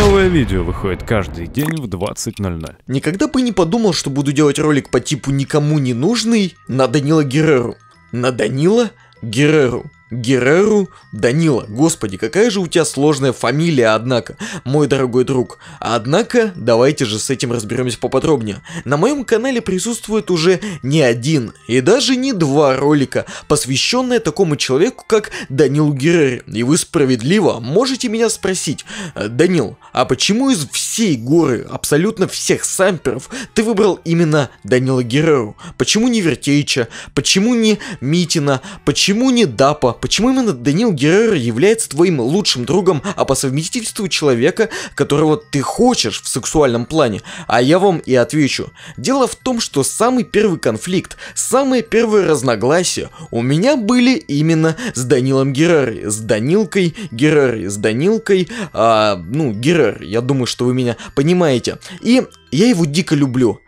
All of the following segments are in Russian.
Новое видео выходит каждый день в 20.00. Никогда бы не подумал, что буду делать ролик по типу никому не нужный на Данила Герреру. На Данила Герреру. Гереру Данила. Господи, какая же у тебя сложная фамилия, однако, мой дорогой друг. Однако, давайте же с этим разберемся поподробнее. На моем канале присутствует уже не один и даже не два ролика, посвященные такому человеку, как Данил Герер. И вы справедливо можете меня спросить, Данил, а почему из всей горы, абсолютно всех самперов, ты выбрал именно Данила Гереру? Почему не Вертеича? Почему не Митина? Почему не Дапа? почему именно Данил Геррер является твоим лучшим другом, а по совместительству человека, которого ты хочешь в сексуальном плане? А я вам и отвечу. Дело в том, что самый первый конфликт, самые первые разногласия у меня были именно с Данилом Геррери, с Данилкой Геррери, с Данилкой, а, ну, Геррери, я думаю, что вы меня понимаете. И я его дико люблю.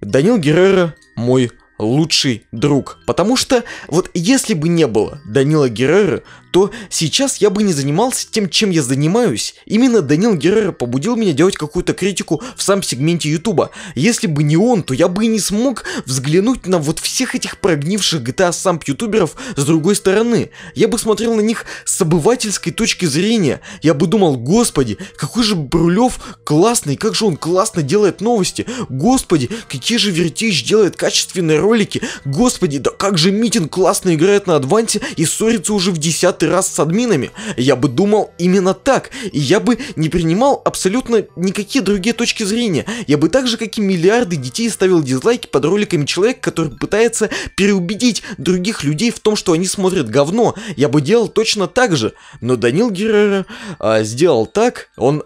Данил Геррера мой лучший друг. Потому что вот если бы не было Данила Геррера, то сейчас я бы не занимался тем, чем я занимаюсь. Именно Данил Геррера побудил меня делать какую-то критику в сам сегменте Ютуба. Если бы не он, то я бы и не смог взглянуть на вот всех этих прогнивших GTA самп ютуберов с другой стороны. Я бы смотрел на них с обывательской точки зрения. Я бы думал, господи, какой же Брулев классный, как же он классно делает новости. Господи, какие же Вертич делает качественные ролики. Господи, да как же Митин классно играет на Адвансе и ссорится уже в десятый ты раз с админами, я бы думал именно так, и я бы не принимал абсолютно никакие другие точки зрения. Я бы так же, как и миллиарды детей, ставил дизлайки под роликами человека, который пытается переубедить других людей в том, что они смотрят говно. Я бы делал точно так же. Но Данил Геррера а, сделал так, он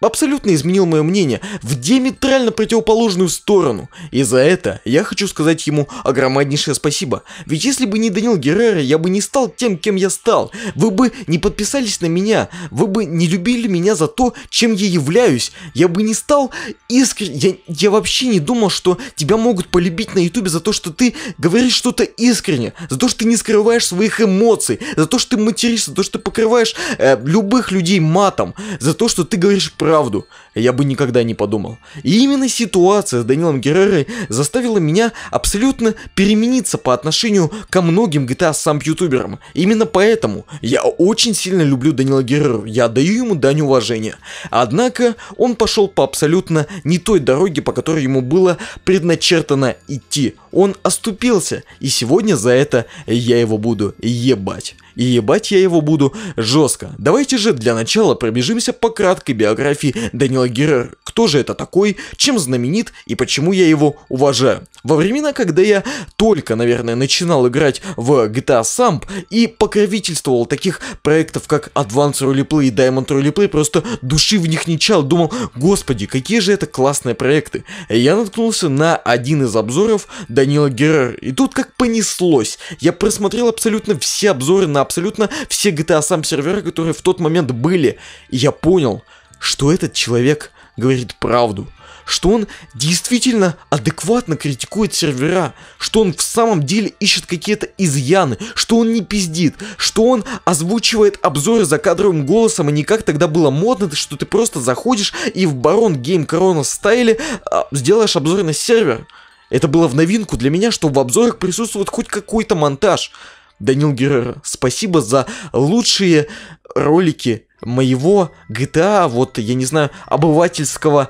абсолютно изменил мое мнение в диаметрально противоположную сторону. И за это я хочу сказать ему огромнейшее спасибо. Ведь если бы не Данил Геррера, я бы не стал тем, кем я стал. Вы бы не подписались на меня, вы бы не любили меня за то, чем я являюсь. Я бы не стал искренне... Я, я вообще не думал, что тебя могут полюбить на ютубе за то, что ты говоришь что-то искренне, за то, что ты не скрываешь своих эмоций, за то, что ты материшься, за то, что ты покрываешь э, любых людей матом, за то, что ты говоришь говоришь правду, я бы никогда не подумал. И именно ситуация с Данилом Геррерой заставила меня абсолютно перемениться по отношению ко многим GTA а сам ютуберам. Именно поэтому я очень сильно люблю Данила Герреру, я даю ему дань уважения. Однако он пошел по абсолютно не той дороге, по которой ему было предначертано идти. Он оступился, и сегодня за это я его буду ебать. И ебать я его буду жестко. Давайте же для начала пробежимся по краткой биографии Данила Герер кто же это такой, чем знаменит и почему я его уважаю. Во времена, когда я только, наверное, начинал играть в GTA Samp и покровительствовал таких проектов, как Advance Roleplay и Diamond Roleplay, просто души в них не чал, думал, господи, какие же это классные проекты. Я наткнулся на один из обзоров Данила Геррер, и тут как понеслось. Я просмотрел абсолютно все обзоры на абсолютно все GTA Samp сервера, которые в тот момент были, и я понял, что этот человек говорит правду, что он действительно адекватно критикует сервера, что он в самом деле ищет какие-то изъяны, что он не пиздит, что он озвучивает обзоры за кадровым голосом, и не как тогда было модно, что ты просто заходишь и в Барон Гейм Корона стайле а, сделаешь обзор на сервер. Это было в новинку для меня, что в обзорах присутствует хоть какой-то монтаж. Данил Геррера, спасибо за лучшие ролики моего GTA, вот, я не знаю, обывательского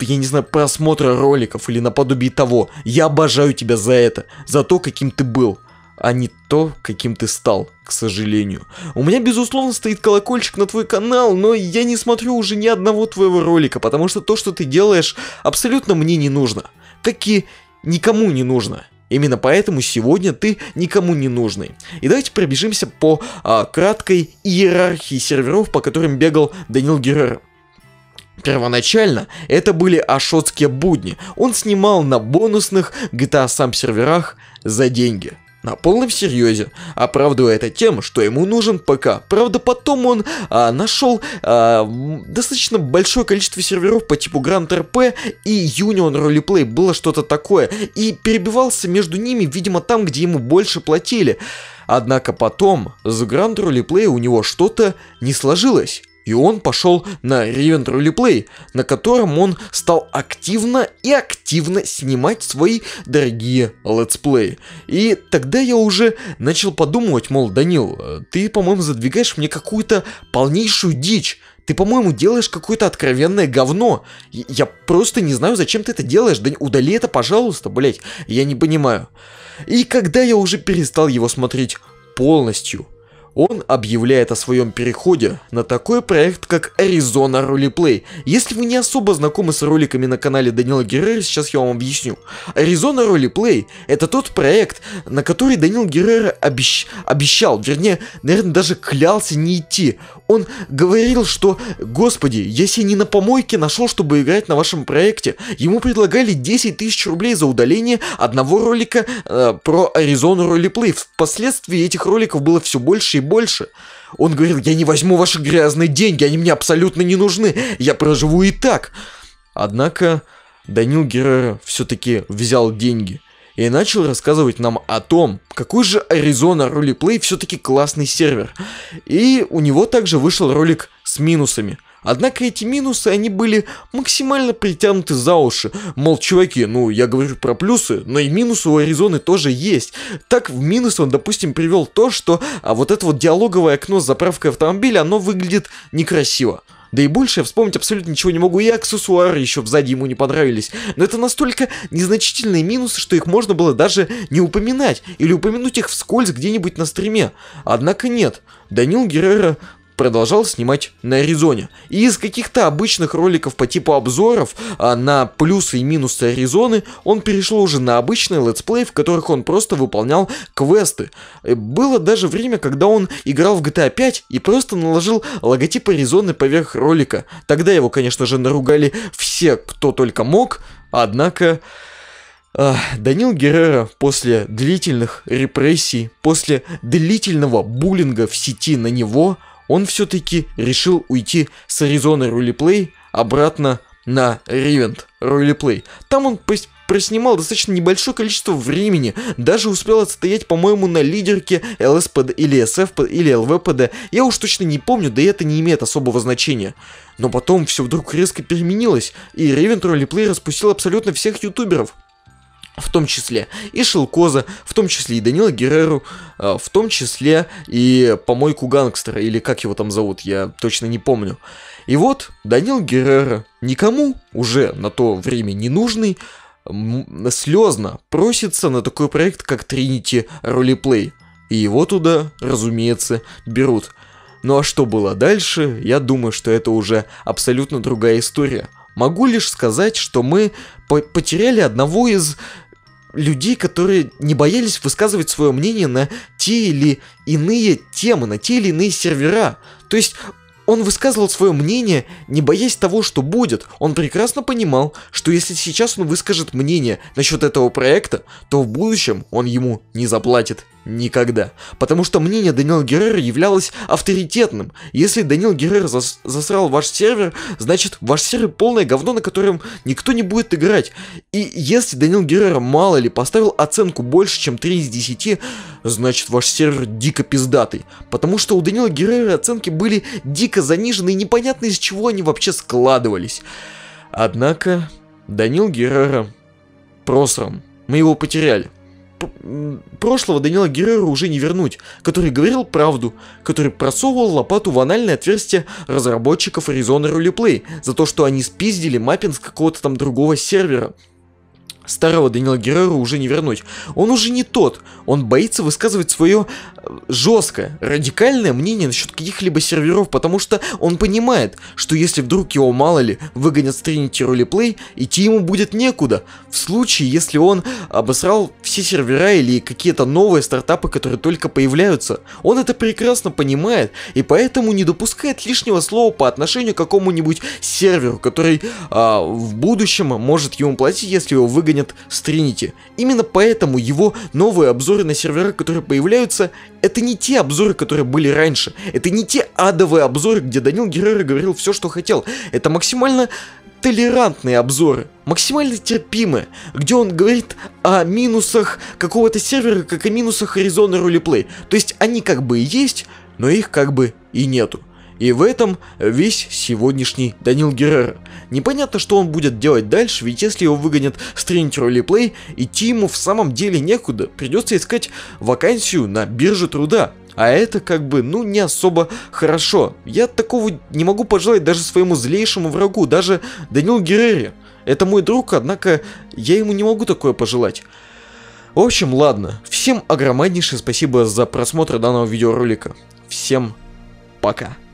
я не знаю, просмотра роликов или наподобие того. Я обожаю тебя за это, за то, каким ты был, а не то, каким ты стал, к сожалению. У меня, безусловно, стоит колокольчик на твой канал, но я не смотрю уже ни одного твоего ролика, потому что то, что ты делаешь, абсолютно мне не нужно. Как и никому не нужно. Именно поэтому сегодня ты никому не нужный. И давайте пробежимся по а, краткой иерархии серверов, по которым бегал Данил Геррера. Первоначально это были ашотские будни. Он снимал на бонусных GTA сам серверах за деньги на полном серьезе, оправдывая это тем, что ему нужен ПК. Правда, потом он а, нашел а, достаточно большое количество серверов по типу Grand RP и Union Roleplay, было что-то такое, и перебивался между ними, видимо, там, где ему больше платили. Однако потом с Grand Roleplay у него что-то не сложилось. И он пошел на Raven Truly на котором он стал активно и активно снимать свои дорогие летсплеи. И тогда я уже начал подумывать, мол, Данил, э, ты, по-моему, задвигаешь мне какую-то полнейшую дичь. Ты, по-моему, делаешь какое-то откровенное говно. Я просто не знаю, зачем ты это делаешь. Да удали это, пожалуйста, блять. Я не понимаю. И когда я уже перестал его смотреть полностью, он объявляет о своем переходе на такой проект, как Arizona Roleplay. Если вы не особо знакомы с роликами на канале Данила Геррера, сейчас я вам объясню. Arizona Roleplay это тот проект, на который Данил Геррера обещ... обещал, вернее, наверное, даже клялся не идти. Он говорил, что, господи, я себе не на помойке нашел, чтобы играть на вашем проекте. Ему предлагали 10 тысяч рублей за удаление одного ролика э, про Arizona Roleplay. Впоследствии этих роликов было все больше вещей больше. Он говорил, я не возьму ваши грязные деньги, они мне абсолютно не нужны, я проживу и так. Однако Данил Геррера все-таки взял деньги и начал рассказывать нам о том, какой же Arizona Roleplay все-таки классный сервер. И у него также вышел ролик с минусами – Однако эти минусы, они были максимально притянуты за уши. Мол, чуваки, ну, я говорю про плюсы, но и минусы у Аризоны тоже есть. Так, в минус он, допустим, привел то, что а вот это вот диалоговое окно с заправкой автомобиля, оно выглядит некрасиво. Да и больше я вспомнить абсолютно ничего не могу, и аксессуары еще сзади ему не понравились. Но это настолько незначительные минусы, что их можно было даже не упоминать, или упомянуть их вскользь где-нибудь на стриме. Однако нет, Данил Геррера продолжал снимать на Аризоне. И из каких-то обычных роликов по типу обзоров а, на плюсы и минусы Аризоны он перешел уже на обычные летсплей, в которых он просто выполнял квесты. Э, было даже время, когда он играл в GTA 5 и просто наложил логотип Аризоны поверх ролика. Тогда его, конечно же, наругали все, кто только мог, однако... А, Данил Геррера после длительных репрессий, после длительного буллинга в сети на него – он все-таки решил уйти с Аризоны Рулиплей обратно на Ривент Рулиплей. Там он проснимал достаточно небольшое количество времени, даже успел отстоять, по-моему, на лидерке ЛСПД или СФП или ЛВПД, я уж точно не помню, да и это не имеет особого значения. Но потом все вдруг резко переменилось, и Ривент Рулиплей распустил абсолютно всех ютуберов – в том числе и Шелкоза, в том числе и Данила Герреру, э, в том числе и помойку гангстера, или как его там зовут, я точно не помню. И вот Данил Геррера, никому уже на то время не нужный, слезно просится на такой проект, как Trinity Roleplay. И его туда, разумеется, берут. Ну а что было дальше, я думаю, что это уже абсолютно другая история. Могу лишь сказать, что мы потеряли одного из людей, которые не боялись высказывать свое мнение на те или иные темы, на те или иные сервера. То есть он высказывал свое мнение, не боясь того, что будет. Он прекрасно понимал, что если сейчас он выскажет мнение насчет этого проекта, то в будущем он ему не заплатит Никогда. Потому что мнение Даниэла Геррера являлось авторитетным. Если Даниэл Геррер зас засрал ваш сервер, значит ваш сервер полное говно, на котором никто не будет играть. И если Даниэл Геррера мало ли поставил оценку больше, чем 3 из 10, значит ваш сервер дико пиздатый. Потому что у Даниэла Геррера оценки были дико занижены и непонятно из чего они вообще складывались. Однако Данил Геррера просрам, Мы его потеряли прошлого Данила Геррера уже не вернуть, который говорил правду, который просовывал лопату в анальное отверстие разработчиков Arizona Roleplay за то, что они спиздили маппинг с какого-то там другого сервера. Старого Данила Геррера уже не вернуть. Он уже не тот. Он боится высказывать свое жесткое, радикальное мнение насчет каких-либо серверов, потому что он понимает, что если вдруг его, мало ли, выгонят с Trinity Roleplay, идти ему будет некуда, в случае, если он обосрал все сервера или какие-то новые стартапы, которые только появляются. Он это прекрасно понимает, и поэтому не допускает лишнего слова по отношению к какому-нибудь серверу, который а, в будущем может ему платить, если его выгонят с Trinity. Именно поэтому его новые обзоры на сервера, которые появляются, это не те обзоры, которые были раньше. Это не те адовые обзоры, где Данил Геррера говорил все, что хотел. Это максимально толерантные обзоры, максимально терпимые, где он говорит о минусах какого-то сервера, как о минусах Arizona Roleplay. То есть они как бы и есть, но их как бы и нету. И в этом весь сегодняшний Данил Геррера. Непонятно, что он будет делать дальше, ведь если его выгонят с тренеру Липлей, идти ему в самом деле некуда. Придется искать вакансию на бирже труда. А это как бы, ну, не особо хорошо. Я такого не могу пожелать даже своему злейшему врагу, даже Данилу Геррере. Это мой друг, однако я ему не могу такое пожелать. В общем, ладно. Всем огромнейшее спасибо за просмотр данного видеоролика. Всем пока.